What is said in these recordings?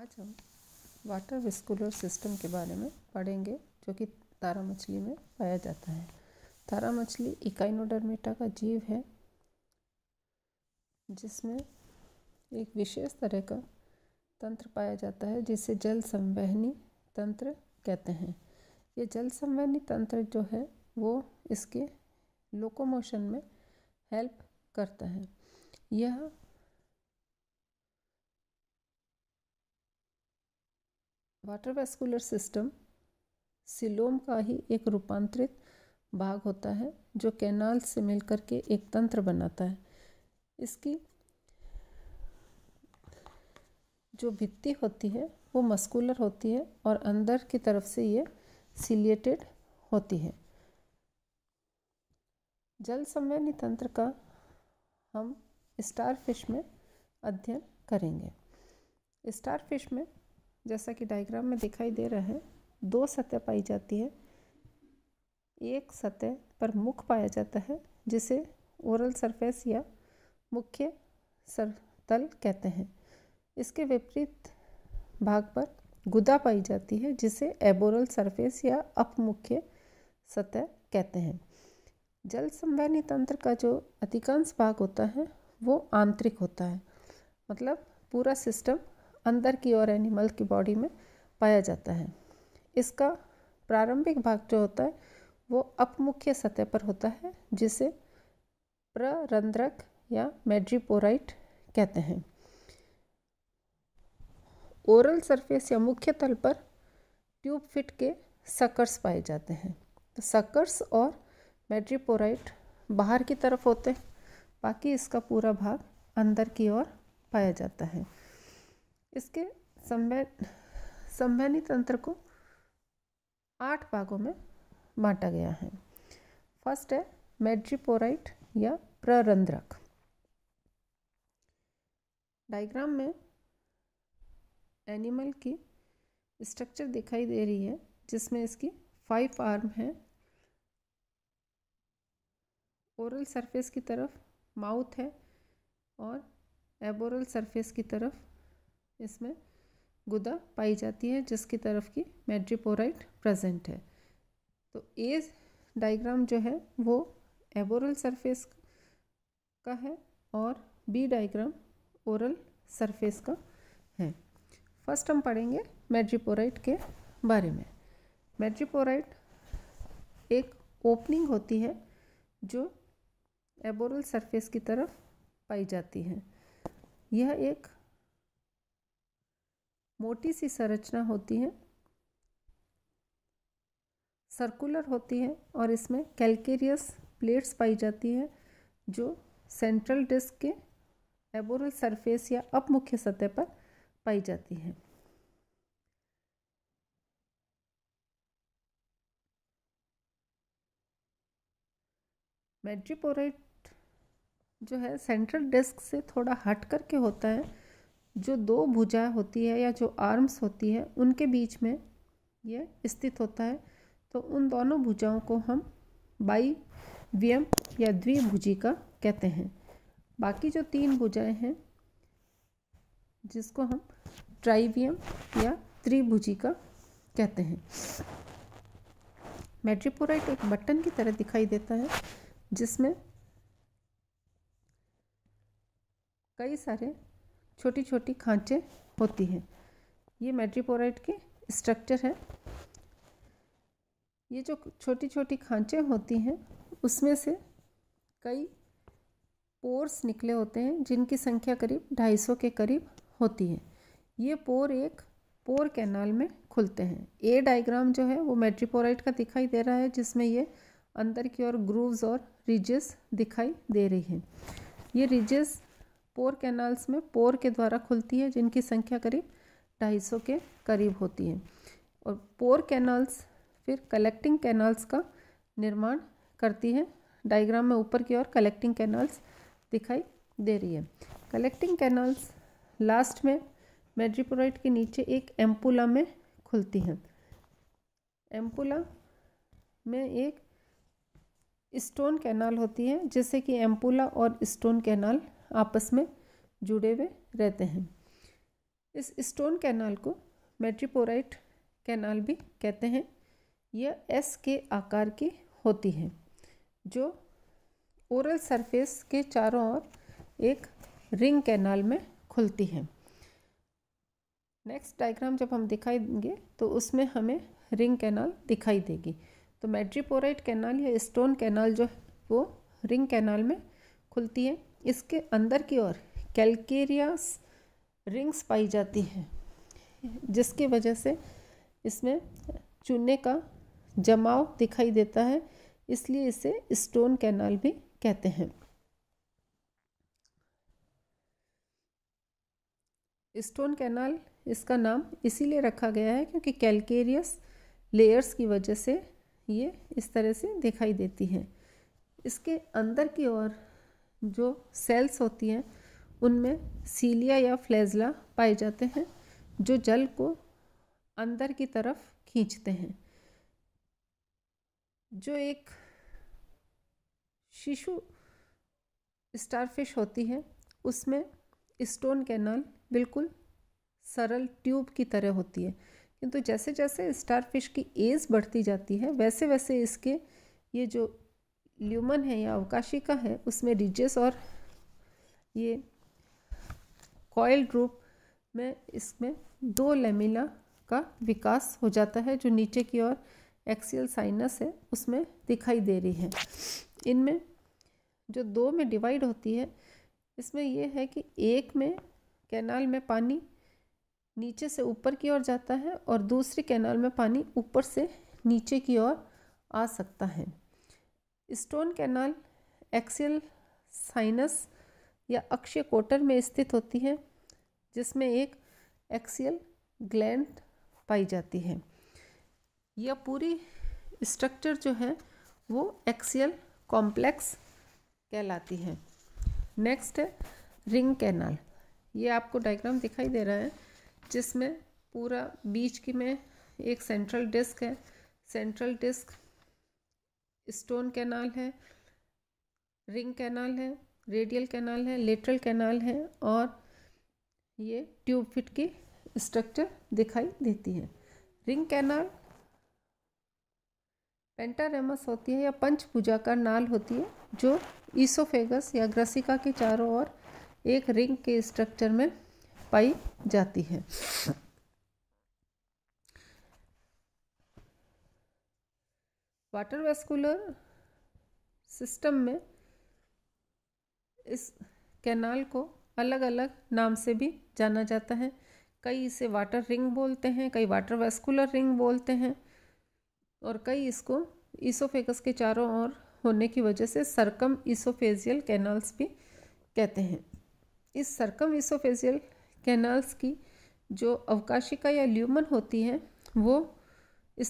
आज हम water विस्कुलर system के बारे में पढ़ेंगे जो कि तारा मछली में पाया जाता है तारा मछली इकाइनोडर्मेटा का जीव है जिसमें एक विशेष तरह का तंत्र पाया जाता है जिसे जल संवहनी तंत्र कहते हैं ये जल संवहनी तंत्र जो है वो इसके लोकोमोशन में हेल्प करता है यह वाटर वेस्कुलर सिस्टम सिलोम का ही एक रूपांतरित भाग होता है जो कैनाल से मिलकर के एक तंत्र बनाता है इसकी जो भित्ति होती है वो मस्कुलर होती है और अंदर की तरफ से ये सिलिएटेड होती है जल संवेदी तंत्र का हम स्टार फिश में अध्ययन करेंगे स्टारफिश में जैसा कि डायग्राम में दिखाई दे रहा है दो सतह पाई जाती है एक सतह पर मुख पाया जाता है जिसे ओरल सरफेस या मुख्य सर तल कहते हैं इसके विपरीत भाग पर गुदा पाई जाती है जिसे एबोरल सरफेस या अपमुख्य सतह कहते हैं जल संवहनी तंत्र का जो अधिकांश भाग होता है वो आंतरिक होता है मतलब पूरा सिस्टम अंदर की ओर एनिमल की बॉडी में पाया जाता है इसका प्रारंभिक भाग जो होता है वो अपमुख्य सतह पर होता है जिसे प्ररंध्रक या मेड्रीपोराइट कहते हैं ओरल सरफेस या मुख्य तल पर ट्यूब फिट के सकर्स पाए जाते हैं तो सकर्स और मेड्रीपोराइट बाहर की तरफ होते हैं बाकी इसका पूरा भाग अंदर की ओर पाया जाता है इसके संवैन संवैनी तंत्र को आठ भागों में बांटा गया है फर्स्ट है मेड्रीपोराइट या प्ररंध्रक डायग्राम में एनिमल की स्ट्रक्चर दिखाई दे रही है जिसमें इसकी फाइव आर्म है ओरल सरफेस की तरफ माउथ है और एबोरल सरफेस की तरफ इसमें गुदा पाई जाती है जिसकी तरफ की मेड्रिपोराइट प्रेजेंट है तो ए डायग्राम जो है वो एबोरल सरफेस का है और बी डायग्राम ओरल सरफेस का है फर्स्ट हम पढ़ेंगे मेड्रिपोराइट के बारे में मेड्रिपोराइट एक ओपनिंग होती है जो एबोरल सरफेस की तरफ पाई जाती है यह एक मोटी सी संरचना होती है सर्कुलर होती है और इसमें कैलकेरियस प्लेट्स पाई जाती है जो सेंट्रल डिस्क के एबोरल सरफेस या अप मुख्य सतह पर पाई जाती है मेड्रिपोराइट जो है सेंट्रल डिस्क से थोड़ा हट करके होता है जो दो भुजा होती है या जो आर्म्स होती है उनके बीच में यह स्थित होता है तो उन दोनों भुजाओं को हम बाई व्यम या द्विभुजिका कहते हैं बाकी जो तीन भुजाएं हैं जिसको हम ट्राइवियम या त्रिभुजिका कहते हैं मेट्रिपोराइट एक बटन की तरह दिखाई देता है जिसमें कई सारे छोटी छोटी खांचे होती हैं ये मेट्रीपोराइट की स्ट्रक्चर है ये जो छोटी छोटी खांचे होती हैं उसमें से कई पोर्स निकले होते हैं जिनकी संख्या करीब 250 के करीब होती है ये पोर एक पोर कैनाल में खुलते हैं ए डायग्राम जो है वो मेट्रीपोराइट का दिखाई दे रहा है जिसमें ये अंदर की ओर ग्रूव्स और रिजेस दिखाई दे रही हैं ये रिजेस पोर कैनाल्स में पोर के द्वारा खुलती है जिनकी संख्या करीब ढाई सौ के करीब होती है और पोर कैनाल्स फिर कलेक्टिंग कैनाल्स का निर्माण करती है डायग्राम में ऊपर की ओर कलेक्टिंग कैनाल्स दिखाई दे रही है कलेक्टिंग कैनाल्स लास्ट में मेड्रीपोराइट के नीचे एक एम्पुला में खुलती हैं एम्पुला में एक स्टोन कैनाल होती है जैसे कि एम्पुला और स्टोन कैनाल आपस में जुड़े हुए रहते हैं इस स्टोन कैनाल को मेट्रीपोराइट कैनाल भी कहते हैं यह एस के आकार की होती है जो ओरल सरफेस के चारों ओर एक रिंग कैनाल में खुलती है नेक्स्ट डायग्राम जब हम दिखाएंगे तो उसमें हमें रिंग कैनाल दिखाई देगी तो मेट्रीपोराइट कैनाल या स्टोन कैनाल जो है वो रिंग कैनाल में खुलती है इसके अंदर की ओर कैलकेरियास रिंग्स पाई जाती हैं जिसके वजह से इसमें चूने का जमाव दिखाई देता है इसलिए इसे स्टोन कैनाल भी कहते हैं स्टोन कैनाल इसका नाम इसीलिए रखा गया है क्योंकि कैलकेरियस लेयर्स की वजह से ये इस तरह से दिखाई देती है इसके अंदर की ओर जो सेल्स होती हैं उनमें सीलिया या फ्लेजला पाए जाते हैं जो जल को अंदर की तरफ खींचते हैं जो एक शिशु स्टारफिश होती है उसमें स्टोन कैनल बिल्कुल सरल ट्यूब की तरह होती है किंतु जैसे जैसे स्टारफिश की एज बढ़ती जाती है वैसे वैसे इसके ये जो ल्यूमन है या अवकाशी का है उसमें रिजेस और ये कॉयल रूप में इसमें दो लेमिला का विकास हो जाता है जो नीचे की ओर एक्सियल साइनस है उसमें दिखाई दे रही है इनमें जो दो में डिवाइड होती है इसमें यह है कि एक में कैनाल में पानी नीचे से ऊपर की ओर जाता है और दूसरी कैनाल में पानी ऊपर से नीचे की ओर आ सकता है स्टोन कैनाल एक्सियल साइनस या अक्षय कोटर में स्थित होती है जिसमें एक एक्सियल ग्लैंड पाई जाती है यह पूरी स्ट्रक्चर जो है वो एक्सियल कॉम्प्लेक्स कहलाती है नेक्स्ट है रिंग कैनाल ये आपको डायग्राम दिखाई दे रहा है जिसमें पूरा बीच की में एक सेंट्रल डिस्क है सेंट्रल डिस्क स्टोन कैनाल है रिंग कैनाल है रेडियल कैनाल है लेटरल कैनाल है और ये ट्यूब फिट की स्ट्रक्चर दिखाई देती है रिंग कैनाल पेंटारेमस होती है या का नाल होती है जो ईसोफेगस या ग्रसिका के चारों ओर एक रिंग के स्ट्रक्चर में पाई जाती है वाटर वेस्कुलर सिस्टम में इस कैनाल को अलग अलग नाम से भी जाना जाता है कई इसे वाटर रिंग बोलते हैं कई वाटर वेस्कुलर रिंग बोलते हैं और कई इसको ईसोफेगस के चारों ओर होने की वजह से सरकम ईसोफेजियल कैनाल्स भी कहते हैं इस सरकम ईसोफेजियल कैनाल्स की जो अवकाशिका या ल्यूमन होती है वो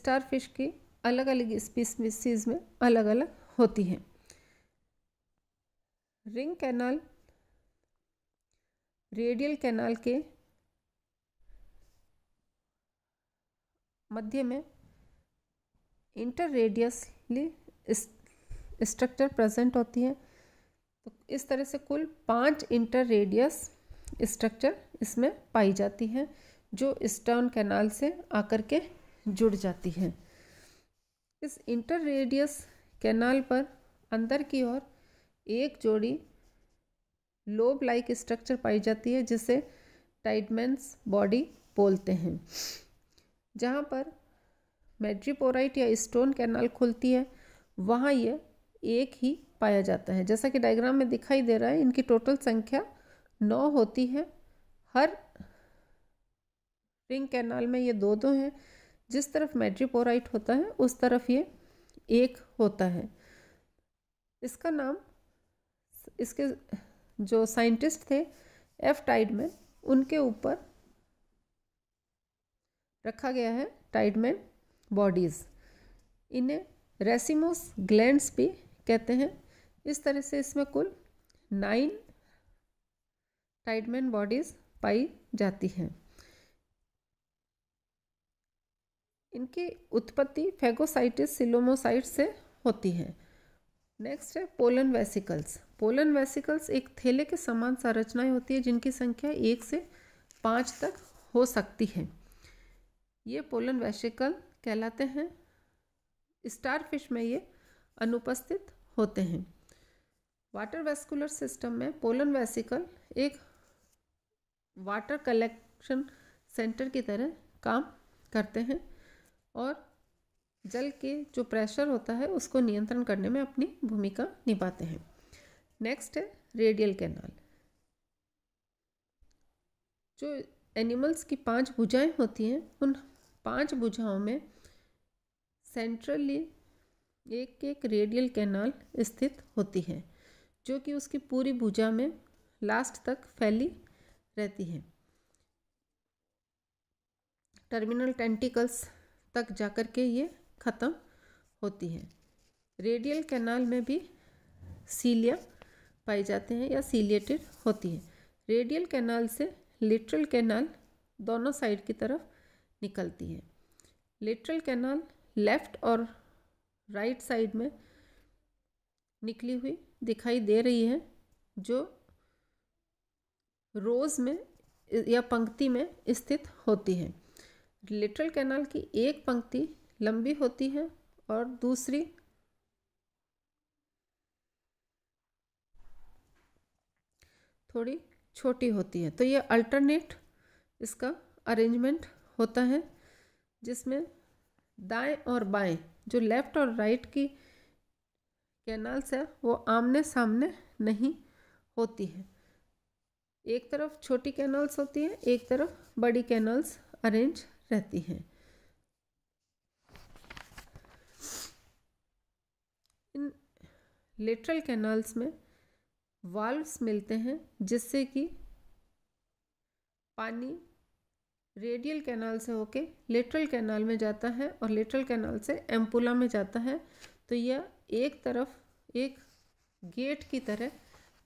स्टारफिश की अलग अलग स्पीसीज में अलग अलग होती हैं रिंग कैनाल रेडियल कैनाल के मध्य में इंटर रेडियसली स्ट्रक्चर प्रेजेंट होती है तो इस तरह से कुल पांच इंटर रेडियस स्ट्रक्चर इसमें पाई जाती हैं जो स्टर्न कैनाल से आकर के जुड़ जाती हैं इस इंटर रेडियस कैनाल पर अंदर की ओर एक जोड़ी लोब लाइक स्ट्रक्चर पाई जाती है जिसे टाइडमेंस बॉडी बोलते हैं जहाँ पर मेड्रीपोराइट या स्टोन कैनाल खुलती है वहाँ यह एक ही पाया जाता है जैसा कि डायग्राम में दिखाई दे रहा है इनकी टोटल संख्या नौ होती है हर रिंग कैनाल में ये दो दो हैं जिस तरफ मेट्रिपोराइट होता है उस तरफ ये एक होता है इसका नाम इसके जो साइंटिस्ट थे एफ टाइडमैन उनके ऊपर रखा गया है टाइडमैन बॉडीज़ इन्हें रेसिमोस ग्लैंड्स भी कहते हैं इस तरह से इसमें कुल नाइन टाइडमैन बॉडीज़ पाई जाती हैं इनकी उत्पत्ति फेगोसाइटिस सिलोमोसाइट से होती है नेक्स्ट है पोलन वेसिकल्स पोलन वेसिकल्स एक थैले के समान संरचनाएं होती है जिनकी संख्या एक से पाँच तक हो सकती है ये पोलन वेसिकल कहलाते हैं स्टारफिश में ये अनुपस्थित होते हैं वाटर वेस्कुलर सिस्टम में पोलन वेसिकल एक वाटर कलेक्शन सेंटर की तरह काम करते हैं और जल के जो प्रेशर होता है उसको नियंत्रण करने में अपनी भूमिका निभाते हैं नेक्स्ट है रेडियल कैनाल जो एनिमल्स की पांच भुजाएं होती हैं उन पांच भुजाओं में सेंट्रली एक एक रेडियल कैनाल स्थित होती है जो कि उसकी पूरी भुजा में लास्ट तक फैली रहती है टर्मिनल टेंटिकल्स तक जाकर के ये ख़त्म होती है रेडियल कैनाल में भी सीलिया पाए जाते हैं या सीलिएटेड होती है रेडियल कैनाल से लिट्रल कैनाल दोनों साइड की तरफ निकलती है लिट्रल कैनाल लेफ्ट और राइट साइड में निकली हुई दिखाई दे रही है जो रोज़ में या पंक्ति में स्थित होती है लेटरल कैनाल की एक पंक्ति लंबी होती है और दूसरी थोड़ी छोटी होती है तो ये अल्टरनेट इसका अरेंजमेंट होता है जिसमें दाएं और बाएं जो लेफ़्ट और राइट की कैनाल्स है वो आमने सामने नहीं होती है एक तरफ छोटी कैनाल्स होती है एक तरफ बड़ी कैनाल्स अरेंज रहती हैं इन लेटरल कैनाल्स में वाल्व्स मिलते हैं जिससे कि पानी रेडियल कैनाल से होके लेटरल कैनाल में जाता है और लेटरल कैनाल से एम्पुला में जाता है तो यह एक तरफ एक गेट की तरह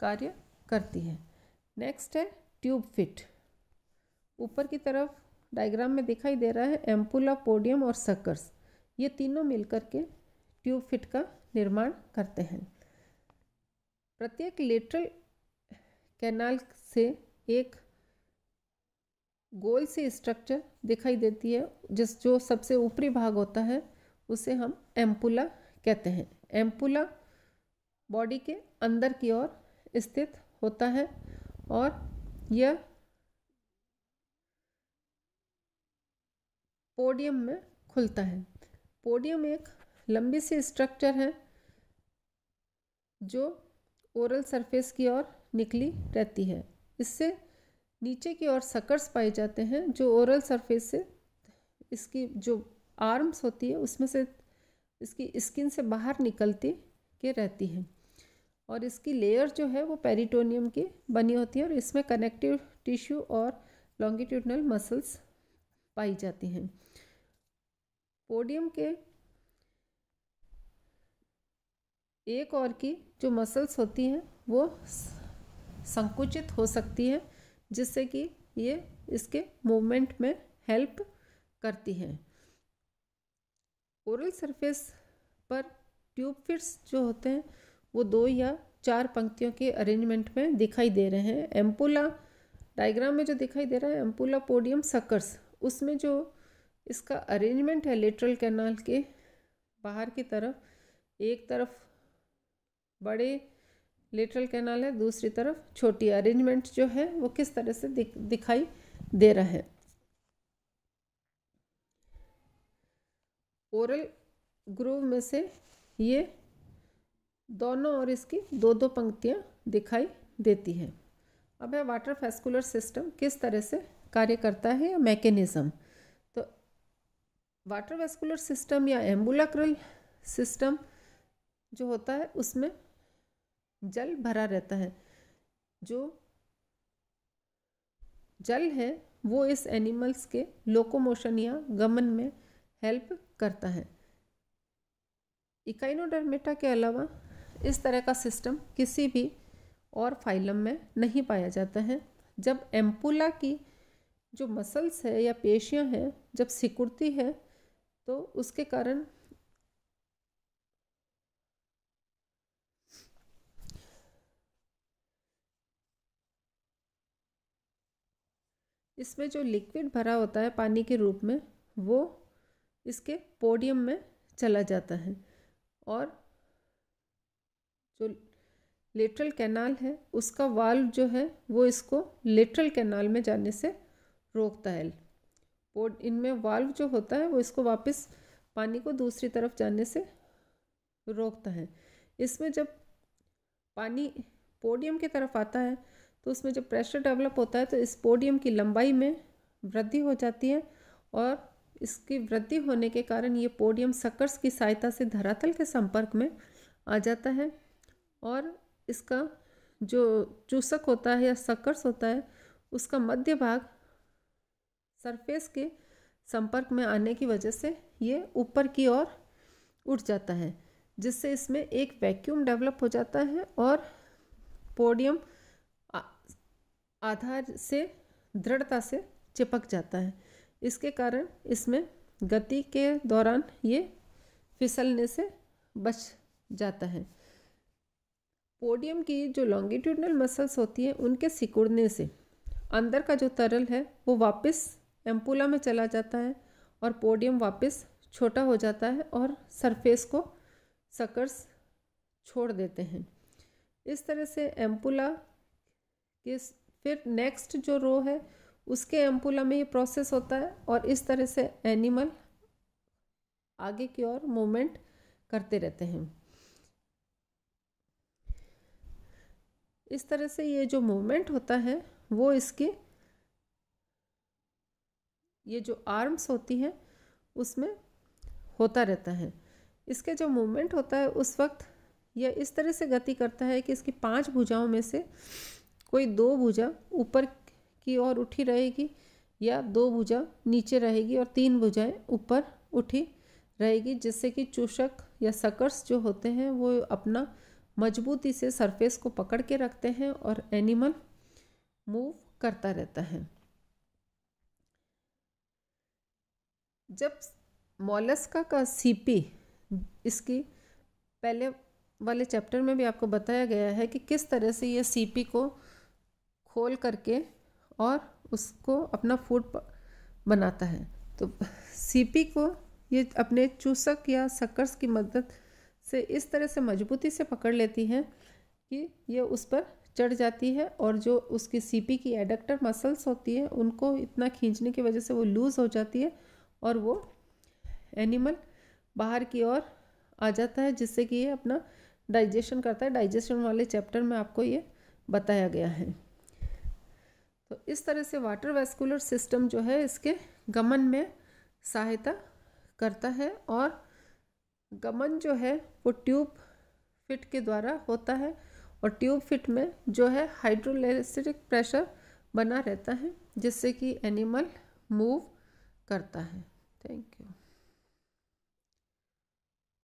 कार्य करती है नेक्स्ट है ट्यूब फिट ऊपर की तरफ डायग्राम में दिखाई दे रहा है एम्पूला पोडियम और सकर्स ये तीनों मिलकर के ट्यूब फिट का निर्माण करते हैं प्रत्येक लेटरल कैनाल से एक गोल से स्ट्रक्चर दिखाई देती है जिस जो सबसे ऊपरी भाग होता है उसे हम एम्पुला कहते हैं एम्पुला बॉडी के अंदर की ओर स्थित होता है और यह पोडियम में खुलता है पोडियम एक लंबी सी स्ट्रक्चर है जो ओरल सरफेस की ओर निकली रहती है इससे नीचे की ओर सकर्स पाए जाते हैं जो ओरल सरफेस से इसकी जो आर्म्स होती है उसमें से इसकी स्किन से बाहर निकलती के रहती हैं और इसकी लेयर जो है वो पेरिटोनियम की बनी होती है और इसमें कनेक्टिव टिश्यू और लॉन्गिट्यूडनल मसल्स पाई जाती हैं पोडियम के एक और की जो मसल्स होती हैं वो संकुचित हो सकती है जिससे कि ये इसके मूवमेंट में हेल्प करती हैं ओरल सरफेस पर ट्यूब फिट्स जो होते हैं वो दो या चार पंक्तियों के अरेंजमेंट में दिखाई दे रहे हैं एम्पुला डायग्राम में जो दिखाई दे रहा है एम्पुला पोडियम सकर्स उसमें जो इसका अरेंजमेंट है लेटरल कैनाल के बाहर की तरफ एक तरफ बड़े लेटरल कैनाल है दूसरी तरफ छोटी अरेंजमेंट जो है वो किस तरह से दिख, दिखाई दे रहा है ओरल ग्रूव में से ये दोनों और इसकी दो दो पंक्तियाँ दिखाई देती हैं अब है वाटर फेस्कुलर सिस्टम किस तरह से कार्य करता है या मैकेनिज़्म तो वाटर वेस्कुलर सिस्टम या एम्बुलक्रल सिस्टम जो होता है उसमें जल भरा रहता है जो जल है वो इस एनिमल्स के लोकोमोशन या गमन में हेल्प करता है इकाइनोडर्मेटा के अलावा इस तरह का सिस्टम किसी भी और फाइलम में नहीं पाया जाता है जब एम्पुला की जो मसल्स है या पेशियाँ हैं जब सिकुड़ती है तो उसके कारण इसमें जो लिक्विड भरा होता है पानी के रूप में वो इसके पोडियम में चला जाता है और जो लेटरल कैनाल है उसका वाल्व जो है वो इसको लेटरल कैनाल में जाने से रोकता है और इनमें वाल्व जो होता है वो इसको वापस पानी को दूसरी तरफ जाने से रोकता है इसमें जब पानी पोडियम की तरफ आता है तो उसमें जब प्रेशर डेवलप होता है तो इस पोडियम की लंबाई में वृद्धि हो जाती है और इसकी वृद्धि होने के कारण ये पोडियम सकर्स की सहायता से धरातल के संपर्क में आ जाता है और इसका जो चूसक होता है या सकर्स होता है उसका मध्य भाग सरफेस के संपर्क में आने की वजह से ये ऊपर की ओर उठ जाता है जिससे इसमें एक वैक्यूम डेवलप हो जाता है और पोडियम आधार से दृढ़ता से चिपक जाता है इसके कारण इसमें गति के दौरान ये फिसलने से बच जाता है पोडियम की जो लॉन्गिट्यूडनल मसल्स होती हैं उनके सिकुड़ने से अंदर का जो तरल है वो वापस एम्पूला में चला जाता है और पोडियम वापस छोटा हो जाता है और सरफेस को सकर्स छोड़ देते हैं इस तरह से एम्पूला के फिर नेक्स्ट जो रो है उसके एम्पूला में ये प्रोसेस होता है और इस तरह से एनिमल आगे की ओर मूवमेंट करते रहते हैं इस तरह से ये जो मूवमेंट होता है वो इसकी ये जो आर्म्स होती हैं उसमें होता रहता है इसके जो मूवमेंट होता है उस वक्त यह इस तरह से गति करता है कि इसकी पांच भुजाओं में से कोई दो भुजा ऊपर की ओर उठी रहेगी या दो भुजा नीचे रहेगी और तीन भुजाएं ऊपर उठी रहेगी जिससे कि चूषक या सकर्स जो होते हैं वो अपना मजबूती से सरफेस को पकड़ के रखते हैं और एनिमल मूव करता रहता है जब मोलस्का का सीपी इसकी पहले वाले चैप्टर में भी आपको बताया गया है कि किस तरह से ये सीपी को खोल करके और उसको अपना फूड बनाता है तो सीपी को ये अपने चूसक या सकर्स की मदद से इस तरह से मजबूती से पकड़ लेती है कि ये उस पर चढ़ जाती है और जो उसकी सीपी की एडक्टर मसल्स होती है उनको इतना खींचने की वजह से वो लूज़ हो जाती है और वो एनिमल बाहर की ओर आ जाता है जिससे कि ये अपना डाइजेशन करता है डाइजेशन वाले चैप्टर में आपको ये बताया गया है तो इस तरह से वाटर वेस्कुलर सिस्टम जो है इसके गमन में सहायता करता है और गमन जो है वो ट्यूब फिट के द्वारा होता है और ट्यूब फिट में जो है हाइड्रोलेसिटिक प्रेशर बना रहता है जिससे कि एनिमल मूव करता है think.